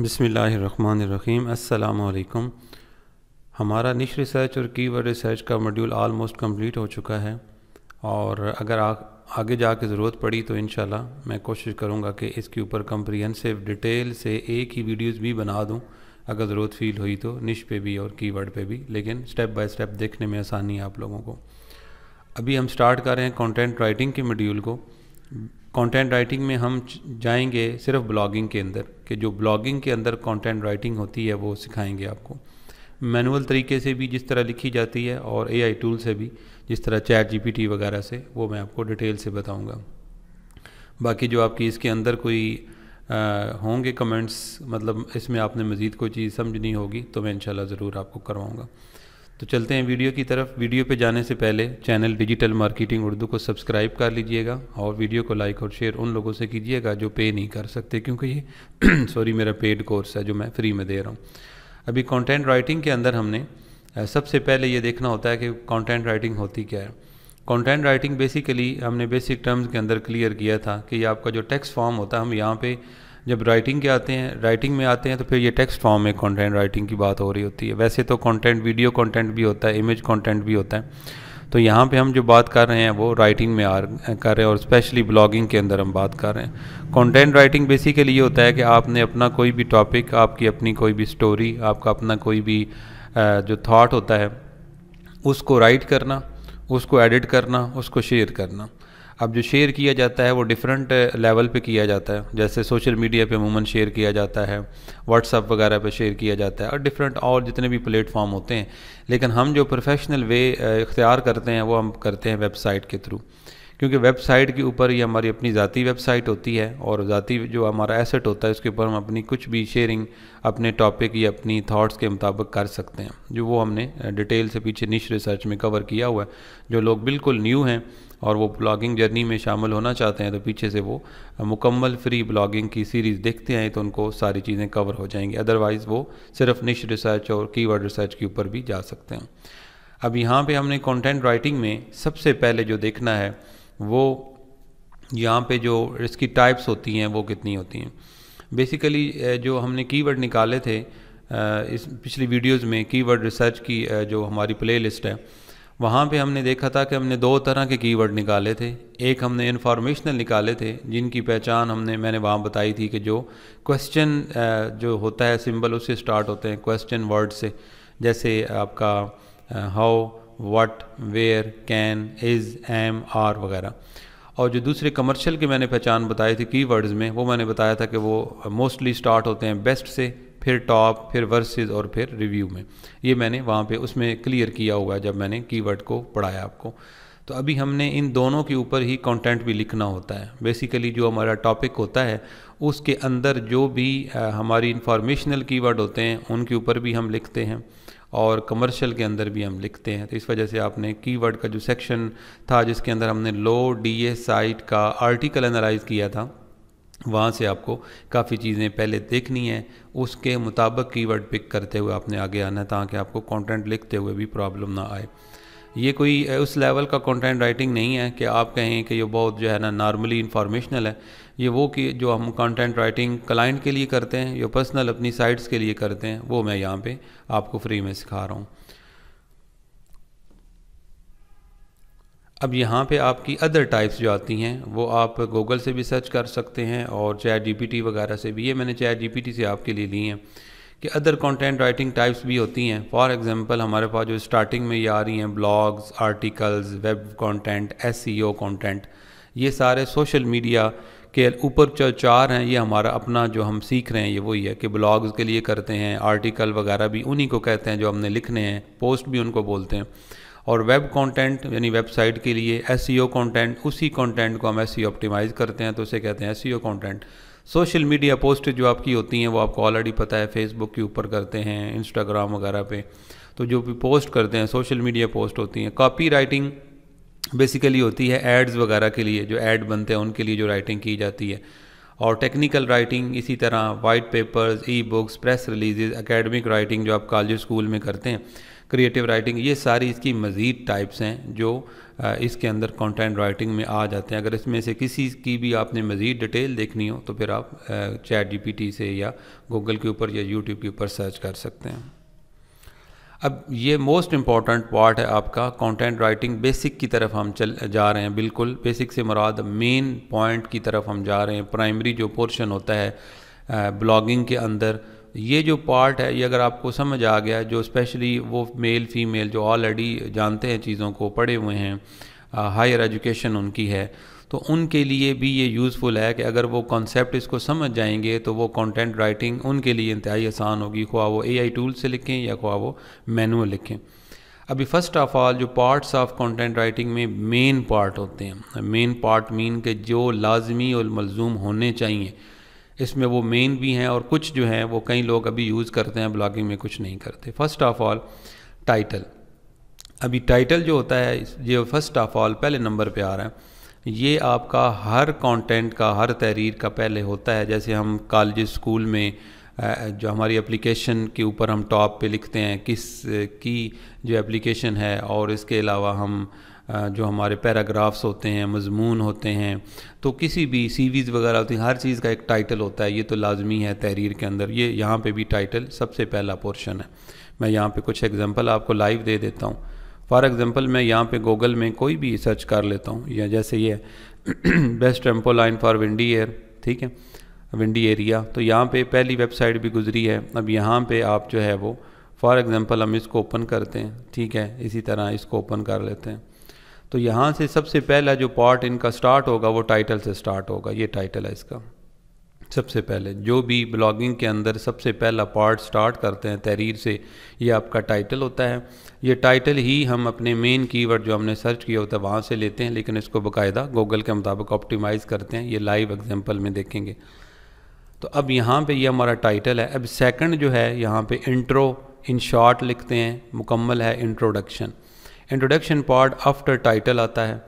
बसमीम् अल्लाम हमारा niche research और कीवर्ड रिसर्च का मॉड्यूल आलमोस्ट कंप्लीट हो चुका है और अगर आ, आगे जा के ज़रूरत पड़ी तो इन मैं कोशिश करूँगा कि इसके ऊपर कंप्रिहेंसिव डिटेल से एक ही वीडियोज़ भी बना दूँ अगर ज़रूरत फील हुई तो निश पे भी और कीवर्ड पे भी लेकिन स्टेप बाय स्टेप देखने में आसानी है आप लोगों को अभी हम स्टार्ट कर रहे हैं कंटेंट राइटिंग के मॉड्यूल को कंटेंट राइटिंग में हम जाएंगे सिर्फ ब्लॉगिंग के अंदर कि जो ब्लॉगिंग के अंदर कंटेंट राइटिंग होती है वो सिखाएंगे आपको मैनुअल तरीके से भी जिस तरह लिखी जाती है और एआई टूल से भी जिस तरह चैट जीपीटी वगैरह से वो मैं आपको डिटेल से बताऊंगा बाकी जो आपकी इसके अंदर कोई आ, होंगे कमेंट्स मतलब इसमें आपने मज़ीद कोई चीज़ समझनी होगी तो मैं इंशाल्लाह ज़रूर आपको करवाऊँगा तो चलते हैं वीडियो की तरफ वीडियो पे जाने से पहले चैनल डिजिटल मार्केटिंग उर्दू को सब्सक्राइब कर लीजिएगा और वीडियो को लाइक और शेयर उन लोगों से कीजिएगा जो पे नहीं कर सकते क्योंकि ये सॉरी मेरा पेड कोर्स है जो मैं फ्री में दे रहा हूँ अभी कंटेंट राइटिंग के अंदर हमने सबसे पहले ये देखना होता है कि कॉन्टेंट राइटिंग होती क्या है कॉन्टेंट राइटिंग बेसिकली हमने बेसिक टर्म्स के अंदर क्लियर किया था कि आपका जो टेक्स्ट फॉर्म होता है हम यहाँ पर जब राइटिंग के आते हैं राइटिंग में आते हैं तो फिर ये टेक्स्ट फॉर्म में कंटेंट राइटिंग की बात हो रही होती है वैसे तो कंटेंट वीडियो कंटेंट भी होता है इमेज कंटेंट भी होता है तो यहाँ पे हम जो बात कर रहे हैं वो राइटिंग में आ कर रहे हैं और स्पेशली ब्लॉगिंग के अंदर हम बात कर रहे हैं कंटेंट राइटिंग बेसिकली ये होता है कि आपने अपना कोई भी टॉपिक आपकी अपनी कोई भी स्टोरी आपका अपना कोई भी जो थाट होता है उसको राइट करना उसको एडिट करना उसको शेयर करना अब जो शेयर किया जाता है वो डिफरेंट लेवल पे किया जाता है जैसे सोशल मीडिया पे अमूमन शेयर किया जाता है व्हाट्सअप वगैरह पे शेयर किया जाता है और डिफरेंट और जितने भी प्लेटफॉर्म होते हैं लेकिन हम जो प्रोफेशनल वे इख्तियार करते हैं वो हम करते हैं वेबसाइट के थ्रू क्योंकि वेबसाइट के ऊपर ही हमारी अपनी ज़ाती वेबसाइट होती है और ज़ाती जो हमारा एसेट होता है उसके ऊपर हम अपनी कुछ भी शेयरिंग अपने टॉपिक या अपनी थॉट्स के मुताबिक कर सकते हैं जो वो हमने डिटेल से पीछे निश रिसर्च में कवर किया हुआ है जो लोग बिल्कुल न्यू हैं और वो ब्लॉगिंग जर्नी में शामिल होना चाहते हैं तो पीछे से वो मुकम्मल फ्री ब्लॉगिंग की सीरीज़ देखते हैं तो उनको सारी चीज़ें कवर हो जाएंगी अदरवाइज़ वो सिर्फ निश रिसर्च और कीवर्ड रिसर्च के ऊपर भी जा सकते हैं अब यहाँ पे हमने कंटेंट राइटिंग में सबसे पहले जो देखना है वो यहाँ पे जो इसकी टाइप्स होती हैं वो कितनी होती हैं बेसिकली जो हमने कीवर्ड निकाले थे इस पिछली वीडियोस में कीवर्ड रिसर्च की जो हमारी प्लेलिस्ट है वहाँ पे हमने देखा था कि हमने दो तरह के कीवर्ड निकाले थे एक हमने इन्फॉर्मेशनल निकाले थे जिनकी पहचान हमने मैंने वहाँ बताई थी कि जो क्वेश्चन जो होता है सिंबल उससे स्टार्ट होते हैं क्वेश्चन वर्ड से जैसे आपका how what where can is am are वगैरह और जो दूसरे कमर्शियल की मैंने पहचान बताई थी कीवर्ड्स में वो मैंने बताया था कि वो मोस्टली स्टार्ट होते हैं बेस्ट से फिर टॉप फिर वर्सेस और फिर रिव्यू में ये मैंने वहाँ पे उसमें क्लियर किया हुआ है जब मैंने कीवर्ड को पढ़ाया आपको तो अभी हमने इन दोनों के ऊपर ही कंटेंट भी लिखना होता है बेसिकली जो हमारा टॉपिक होता है उसके अंदर जो भी हमारी इंफॉर्मेशनल कीवर्ड होते हैं उनके ऊपर भी हम लिखते हैं और कमर्शियल के अंदर भी हम लिखते हैं तो इस वजह से आपने कीवर्ड का जो सेक्शन था जिसके अंदर हमने लो डी ए साइट का आर्टिकल एनालाइज किया था वहाँ से आपको काफ़ी चीज़ें पहले देखनी है उसके मुताबिक कीवर्ड पिक करते हुए आपने आगे आना है ताकि आपको कंटेंट लिखते हुए भी प्रॉब्लम ना आए ये कोई उस लेवल का कंटेंट राइटिंग नहीं है कि आप कहें कि ये बहुत जो है ना नॉर्मली इंफॉर्मेशनल है ये वो कि जो हम कंटेंट राइटिंग क्लाइंट के लिए करते हैं या पर्सनल अपनी साइट्स के लिए करते हैं वो मैं यहाँ पे आपको फ्री में सिखा रहा हूँ अब यहाँ पे आपकी अदर टाइप्स जो आती हैं वो आप गूगल से भी सर्च कर सकते हैं और चाहे जी वगैरह से भी ये मैंने चाहे जी से आपके लिए ली हैं कि अदर कंटेंट राइटिंग टाइप्स भी होती हैं फॉर एग्जांपल हमारे पास जो स्टार्टिंग में ये आ रही हैं blogs articles web content SEO content ये सारे सोशल मीडिया के ऊपर जो चार हैं ये हमारा अपना जो हम सीख रहे हैं ये वही है कि ब्लॉग्स के लिए करते हैं आर्टिकल वगैरह भी उन्हीं को कहते हैं जो हमने लिखने हैं पोस्ट भी उनको बोलते हैं और वेब कंटेंट यानी वेबसाइट के लिए एस कंटेंट e उसी कंटेंट को हम एस ऑप्टिमाइज़ e करते हैं तो उसे कहते हैं एस content e social media post जो आपकी होती हैं वो आपको ऑलरेडी पता है फेसबुक के ऊपर करते हैं इंस्टाग्राम वगैरह पे तो जो भी पोस्ट करते हैं सोशल मीडिया पोस्ट होती हैं कॉपी राइटिंग बेसिकली होती है एड्स वगैरह के लिए जो एड बनते हैं उनके लिए जो राइटिंग की जाती है और टेक्निकल राइटिंग इसी तरह white papers e books press releases academic writing जो आप कॉलेज स्कूल में करते हैं क्रिएटिव राइटिंग ये सारी इसकी मज़ीद टाइप्स हैं जो इसके अंदर कंटेंट राइटिंग में आ जाते हैं अगर इसमें से किसी की भी आपने मज़ीद डिटेल देखनी हो तो फिर आप चैट जी से या गूगल के ऊपर या यूट्यूब के ऊपर सर्च कर सकते हैं अब ये मोस्ट इम्पॉर्टेंट पार्ट है आपका कंटेंट राइटिंग बेसिक की तरफ हम चल जा रहे हैं बिल्कुल बेसिक से मुराद मेन पॉइंट की तरफ हम जा रहे हैं प्राइमरी जो पोर्शन होता है ब्लॉगिंग के अंदर ये जो पार्ट है ये अगर आपको समझ आ गया जो स्पेशली वो मेल फीमेल जो ऑलरेडी जानते हैं चीज़ों को पढ़े हुए हैं हायर एजुकेशन उनकी है तो उनके लिए भी ये यूज़फुल है कि अगर वो कॉन्सेप्ट इसको समझ जाएंगे तो वो कंटेंट राइटिंग उनके लिए इंतहाई आसान होगी ख्वा वो एआई टूल से लिखें या ख्वा वो मैनुअल लिखें अभी फ़र्स्ट ऑफ़ ऑल जो पार्ट्स ऑफ कंटेंट राइटिंग में मेन पार्ट होते हैं मेन पार्ट मीन के जो लाजमी और मलजूम होने चाहिए इसमें वो मेन भी हैं और कुछ जो हैं वो कई लोग अभी यूज़ करते हैं ब्लॉगिंग में कुछ नहीं करते फर्स्ट ऑफ ऑल टाइटल अभी टाइटल जो होता है ये फर्स्ट ऑफ ऑल पहले नंबर पे आ रहा है ये आपका हर कंटेंट का हर तहरीर का पहले होता है जैसे हम कॉलेज स्कूल में जो हमारी एप्लीकेशन के ऊपर हम टॉप पे लिखते हैं किस की जो एप्लीकेशन है और इसके अलावा हम जो हमारे पैराग्राफ्स होते हैं मजमून होते हैं तो किसी भी सीवीज़ वगैरह होती हैं हर चीज़ का एक टाइटल होता है ये तो लाजमी है तहरीर के अंदर ये यहाँ पे भी टाइटल सबसे पहला पोर्शन है मैं यहाँ पे कुछ एग्जांपल आपको लाइव दे देता हूँ फॉर एग्ज़ाम्पल मैं यहाँ पे गूगल में कोई भी सर्च कर लेता हूँ या जैसे ये best trampoline for windy air ठीक है विंडी एरिया तो यहाँ पर पहली वेबसाइट भी गुजरी है अब यहाँ पर आप जो है वो फॉर एग्ज़ाम्पल हम इसको ओपन करते हैं ठीक है इसी तरह इसको ओपन कर लेते हैं तो यहाँ से सबसे पहला जो पार्ट इनका स्टार्ट होगा वो टाइटल से स्टार्ट होगा ये टाइटल है इसका सबसे पहले जो भी ब्लॉगिंग के अंदर सबसे पहला पार्ट स्टार्ट करते हैं तहरीर से ये आपका टाइटल होता है ये टाइटल ही हम अपने मेन कीवर्ड जो हमने सर्च किया होता है वहाँ से लेते हैं लेकिन इसको बाकायदा गूगल के मुताबिक ऑप्टिमाइज़ करते हैं ये लाइव एग्जाम्पल में देखेंगे तो अब यहाँ पे ये हमारा टाइटल है अब सेकंड जो है यहाँ पर इंट्रो इन शॉर्ट लिखते हैं मुकम्मल है introduction introduction part after title आता है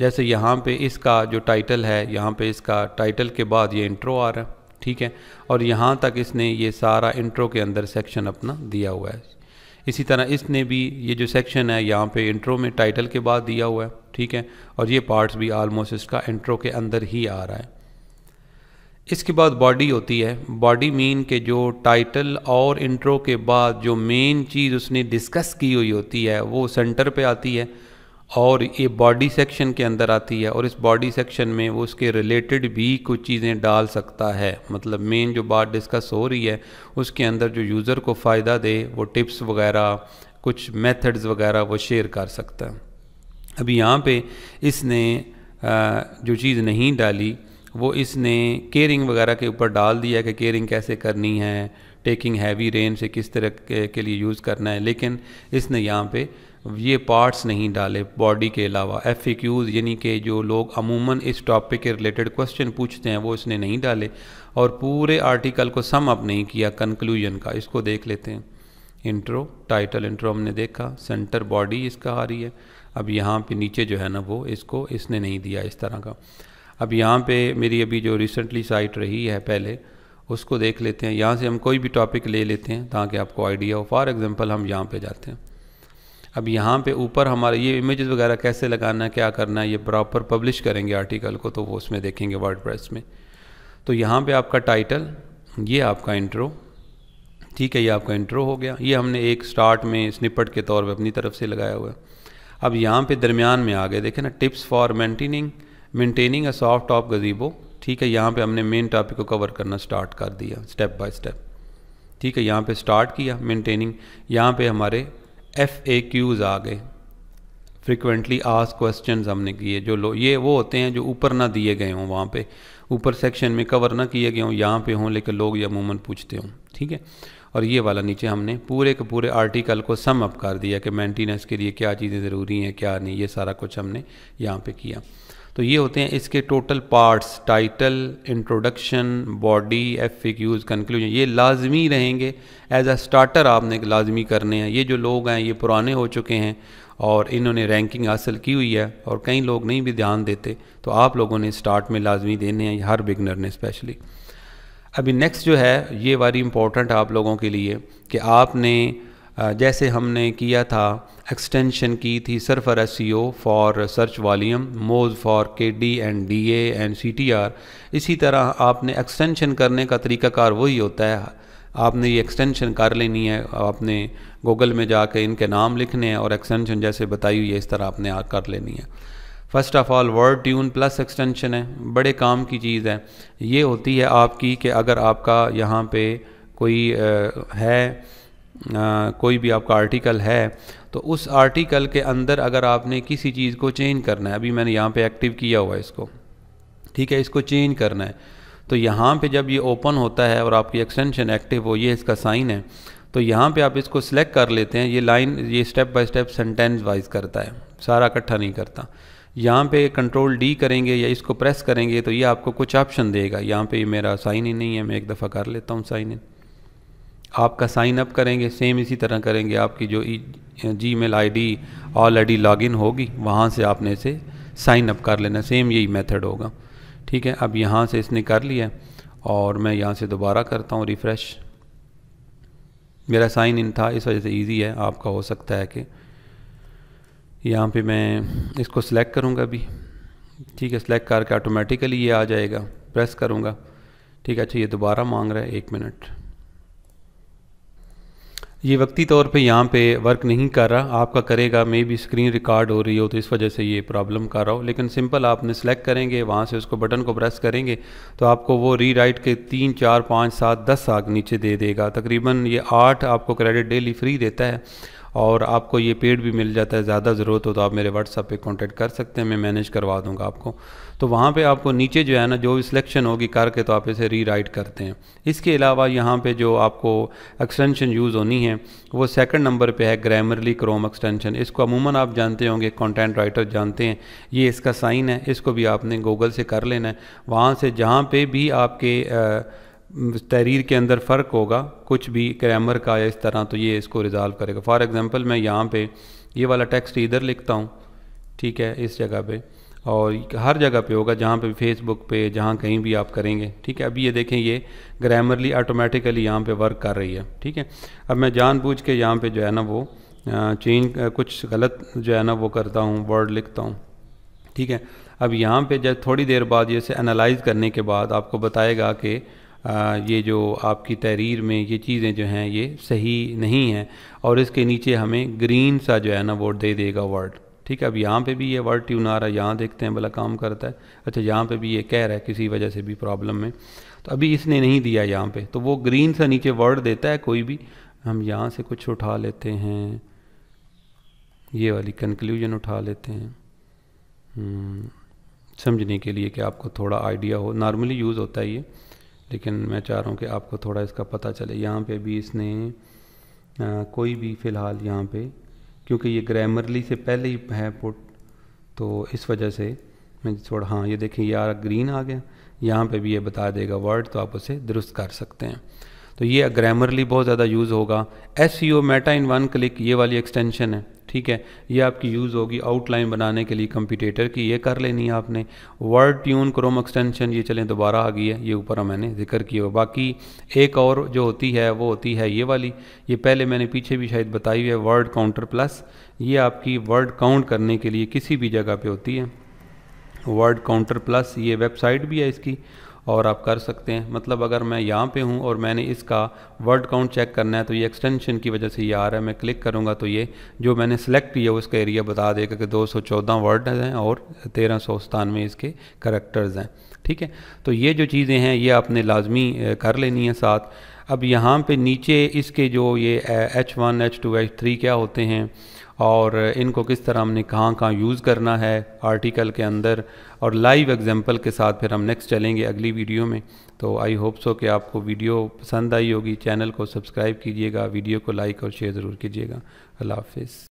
जैसे यहाँ पे इसका जो टाइटल है यहाँ पे इसका टाइटल के बाद ये इंट्रो आ रहा है ठीक है और यहाँ तक इसने ये सारा इंट्रो के अंदर सेक्शन अपना दिया हुआ है इसी तरह इसने भी ये जो सेक्शन है यहाँ पे इंट्रो में टाइटल के बाद दिया हुआ है ठीक है और ये पार्ट्स भी आलमोस्ट इसका इंट्रो के अंदर ही आ रहा है इसके बाद बॉडी होती है बॉडी मीन के जो टाइटल और इंट्रो के बाद जो मेन चीज़ उसने डिस्कस की हुई होती है वो सेंटर पे आती है और ये बॉडी सेक्शन के अंदर आती है और इस बॉडी सेक्शन में वो उसके रिलेटेड भी कुछ चीज़ें डाल सकता है मतलब मेन जो बात डिस्कस हो रही है उसके अंदर जो यूज़र को फ़ायदा दे वो टिप्स वगैरह कुछ मेथड्स वगैरह वो शेयर कर सकता है अब यहाँ पे इसने जो चीज़ नहीं डाली वो इसने केयरिंग वगैरह के ऊपर डाल दिया है कि केयरिंग कैसे करनी है टेकिंग हैवी रेन से किस तरह के, के लिए यूज़ करना है लेकिन इसने यहाँ पे ये पार्ट्स नहीं डाले बॉडी के अलावा एफ़ यानी कि जो लोग अमूमन इस टॉपिक के रिलेटेड क्वेश्चन पूछते हैं वो इसने नहीं डाले और पूरे आर्टिकल को सम अप नहीं किया कंक्लूजन का इसको देख लेते हैं इंट्रो टाइटल इंट्रो हमने देखा सेंटर बॉडी इसका आ रही है अब यहाँ पे नीचे जो है ना वो इसको इसने नहीं दिया इस तरह का अब यहाँ पे मेरी अभी जो रिसेंटली साइट रही है पहले उसको देख लेते हैं यहाँ से हम कोई भी टॉपिक ले लेते हैं ताकि आपको आइडिया हो फॉर एग्ज़ाम्पल हम यहाँ पे जाते हैं अब यहाँ पे ऊपर हमारे ये इमेजेस वगैरह कैसे लगाना है क्या करना है ये प्रॉपर पब्लिश करेंगे आर्टिकल को तो वो उसमें देखेंगे वर्ड में तो यहाँ पे आपका टाइटल ये आपका इंट्रो ठीक है ये आपका इंट्रो हो गया ये हमने एक स्टार्ट में स्निपट के तौर पे अपनी तरफ से लगाया हुआ है अब यहाँ पे दरमियान में आ गए देखें ना tips for maintaining maintaining a soft top gazebo ठीक है यहाँ पे हमने मेन टॉपिक को कवर करना स्टार्ट कर दिया स्टेप बाय स्टेप ठीक है यहाँ पे स्टार्ट किया मेंटेनिंग यहाँ पे हमारे एफ ए क्यूज़ आ गए फ्रिक्वेंटली आज क्वेश्चन हमने किए जो लो ये वो होते हैं जो ऊपर ना दिए गए हों वहाँ पे ऊपर सेक्शन में कवर ना किए गए हों यहाँ पे हों लेकिन लोग ये अमूमन पूछते हों ठीक है और ये वाला नीचे हमने पूरे के पूरे आर्टिकल को सम अप कर दिया कि मेंटेनेंस के लिए क्या चीज़ें ज़रूरी हैं क्या नहीं ये सारा कुछ हमने यहाँ पे किया तो ये होते हैं इसके total parts title introduction body F Qs conclusion ये लाजमी रहेंगे एज अ स्टार्टर आपने लाजमी करने हैं ये जो लोग हैं ये पुराने हो चुके हैं और इन्होंने रैंकिंग हासिल की हुई है और कई लोग नहीं भी ध्यान देते तो आप लोगों ने स्टार्ट में लाजमी देने हैं हर बिगनर ने स्पेशली अभी नेक्स्ट जो है ये वारी इम्पोर्टेंट आप लोगों के लिए कि आपने जैसे हमने किया था एक्सटेंशन की थी Surfer S C O for search volume Moz for K D and D A and C T R इसी तरह आपने एक्सटेंशन करने का तरीकाकार वही होता है आपने ये एक्सटेंशन कर लेनी है आपने गूगल में जाके इनके नाम लिखने हैं और एक्सटेंशन जैसे बताई हुई है इस तरह आपने आ कर लेनी है first of all Wordtune plus extension है बड़े काम की चीज़ है ये होती है आपकी कि अगर आपका यहाँ पे कोई है कोई भी आपका आर्टिकल है तो उस आर्टिकल के अंदर अगर आपने किसी चीज़ को चेंज करना है अभी मैंने यहाँ पे एक्टिव किया हुआ है इसको ठीक है इसको चेंज करना है तो यहाँ पे जब ये ओपन होता है और आपकी एक्सटेंशन एक्टिव हो ये इसका साइन है तो यहाँ पे आप इसको सिलेक्ट कर लेते हैं ये लाइन ये step by step sentence wise करता है सारा इकट्ठा नहीं करता यहाँ पे कंट्रोल डी करेंगे या इसको प्रेस करेंगे तो ये आपको कुछ ऑप्शन देगा यहाँ पे मेरा साइन इन नहीं है मैं एक दफ़ा कर लेता हूँ साइन इन आपका साइन अप करेंगे सेम इसी तरह करेंगे आपकी जो Gmail I D already log in होगी वहाँ से आपने इसे साइन अप कर लेना सेम यही मेथड होगा ठीक है अब यहाँ से इसने कर लिया और मैं यहाँ से दोबारा करता हूँ रिफ़्रेश मेरा साइन इन था इस वजह से ईजी है आपका हो सकता है कि यहाँ पे मैं इसको सिलेक्ट करूँगा अभी ठीक है सिलेक्ट करके ऑटोमेटिकली ये आ जाएगा प्रेस करूँगा ठीक है अच्छा ये दोबारा मांग रहा है एक मिनट ये वक्ती तौर पे यहाँ पे वर्क नहीं कर रहा आपका करेगा मे भी स्क्रीन रिकॉर्ड हो रही हो तो इस वजह से ये प्रॉब्लम कर रहा हो लेकिन सिंपल आपने सेलेक्ट करेंगे वहाँ से उसको बटन को प्रेस करेंगे तो आपको वो री राइट के तीन चार पाँच सात दस आग नीचे दे देगा तकरीबन ये आठ आपको क्रेडिट डेली फ्री देता है और आपको ये पेड भी मिल जाता है ज़्यादा ज़रूरत हो तो आप मेरे व्हाट्सअप पे कांटेक्ट कर सकते हैं मैं मैनेज करवा दूंगा आपको तो वहाँ पे आपको नीचे जो है ना जो भी सिलेक्शन होगी करके तो आप इसे री राइट करते हैं इसके अलावा यहाँ पे जो आपको एक्सटेंशन यूज़ होनी है वो सेकंड नंबर पे है ग्रामरली क्रोम एक्सटेंशन इसको अमूमन आप जानते होंगे कंटेंट राइटर जानते हैं ये इसका साइन है इसको भी आपने गूगल से कर लेना है वहाँ से जहाँ पर भी आपके आ, तहरीर के अंदर फ़र्क होगा कुछ भी ग्रामर का या इस तरह तो ये इसको रिज़ाल्व करेगा फॉर एग्ज़ाम्पल मैं यहाँ पे ये वाला टेक्स्ट इधर लिखता हूँ ठीक है इस जगह पे और हर जगह पे होगा जहाँ पे फेसबुक पे जहाँ कहीं भी आप करेंगे ठीक है अभी ये देखें ये ग्रामरली ऑटोमेटिकली यहाँ पे वर्क कर रही है ठीक है अब मैं जानबूझ के यहाँ पे जो है ना वो चेंज कुछ गलत जो है ना वो करता हूँ वर्ड लिखता हूँ ठीक है अब यहाँ पे जब थोड़ी देर बाद ये इसे एनालाइज करने के बाद आपको बताएगा कि ये जो आपकी तहरीर में ये चीज़ें जो हैं ये सही नहीं हैं और इसके नीचे हमें ग्रीन सा जो है ना वो दे देगा वर्ड ठीक है अब यहाँ पे भी ये वर्ड ट्यून आ रहा है यहाँ देखते हैं भला काम करता है अच्छा यहाँ पे भी ये कह रहा है किसी वजह से भी प्रॉब्लम में तो अभी इसने नहीं दिया यहाँ पे तो वो ग्रीन सा नीचे वर्ड देता है कोई भी हम यहाँ से कुछ उठा लेते हैं ये वाली कंक्लूजन उठा लेते हैं हम्म, समझने के लिए कि आपको थोड़ा आइडिया हो नॉर्मली यूज़ होता है ये लेकिन मैं चाह रहा हूँ कि आपको थोड़ा इसका पता चले यहाँ पे भी इसने आ, कोई भी फ़िलहाल यहाँ पे क्योंकि ये ग्रामरली से पहले ही है पुट तो इस वजह से मैं थोड़ा हाँ ये देखें यार ग्रीन आ गया यहाँ पे भी ये बता देगा वर्ड तो आप उसे दुरुस्त कर सकते हैं तो ये ग्रामरली बहुत ज़्यादा यूज़ होगा S C O meta in one click ये वाली एक्सटेंशन है ठीक है ये आपकी यूज़ होगी आउटलाइन बनाने के लिए कंप्यूटेटर की ये कर लेनी है आपने वर्ड ट्यून क्रोम एक्सटेंशन ये चलें दोबारा आ गई है ये ऊपर मैंने जिक्र किया हुआ बाकी एक और जो होती है वो होती है ये वाली ये पहले मैंने पीछे भी शायद बताई हुई है वर्ड काउंटर प्लस ये आपकी वर्ड काउंट करने के लिए किसी भी जगह पर होती है वर्ड काउंटर प्लस ये वेबसाइट भी है इसकी और आप कर सकते हैं मतलब अगर मैं यहाँ पे हूँ और मैंने इसका वर्ड काउंट चेक करना है तो ये एक्सटेंशन की वजह से ये आ रहा है मैं क्लिक करूँगा तो ये जो मैंने सेलेक्ट किया उसका एरिया बता देगा कि 214 वर्ड हैं और तेरह सौ सतानवे इसके करेक्टर्स हैं ठीक है तो ये जो चीज़ें हैं ये आपने लाजमी कर लेनी है साथ अब यहाँ पे नीचे इसके जो ये H one H two H three क्या होते हैं और इनको किस तरह हमने कहाँ कहाँ यूज़ करना है आर्टिकल के अंदर और लाइव एग्जांपल के साथ फिर हम नेक्स्ट चलेंगे अगली वीडियो में तो आई होप सो कि आपको वीडियो पसंद आई होगी चैनल को सब्सक्राइब कीजिएगा वीडियो को लाइक और शेयर ज़रूर कीजिएगा अल्लाह हाफिज़